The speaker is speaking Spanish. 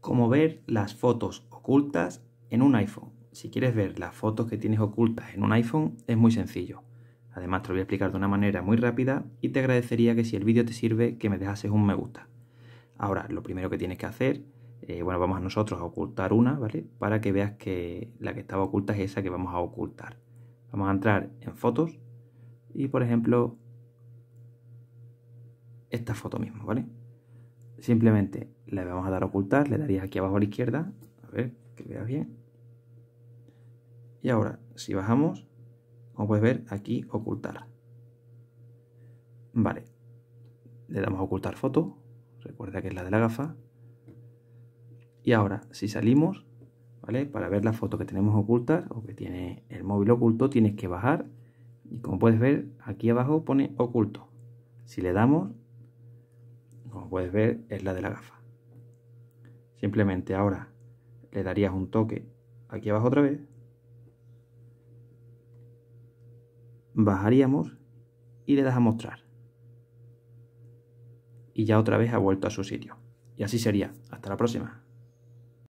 cómo ver las fotos ocultas en un iPhone. Si quieres ver las fotos que tienes ocultas en un iPhone, es muy sencillo. Además, te lo voy a explicar de una manera muy rápida y te agradecería que si el vídeo te sirve, que me dejases un me gusta. Ahora, lo primero que tienes que hacer, eh, bueno, vamos a nosotros a ocultar una, ¿vale? Para que veas que la que estaba oculta es esa que vamos a ocultar. Vamos a entrar en fotos y, por ejemplo, esta foto misma, ¿vale? Simplemente le vamos a dar ocultar, le darías aquí abajo a la izquierda, a ver que veas bien. Y ahora, si bajamos, como puedes ver, aquí ocultar. Vale, le damos ocultar foto, recuerda que es la de la gafa. Y ahora, si salimos, ¿vale? Para ver la foto que tenemos oculta o que tiene el móvil oculto, tienes que bajar. Y como puedes ver, aquí abajo pone oculto. Si le damos, como puedes ver, es la de la gafa. Simplemente ahora le darías un toque aquí abajo otra vez. Bajaríamos y le das a mostrar. Y ya otra vez ha vuelto a su sitio. Y así sería. Hasta la próxima.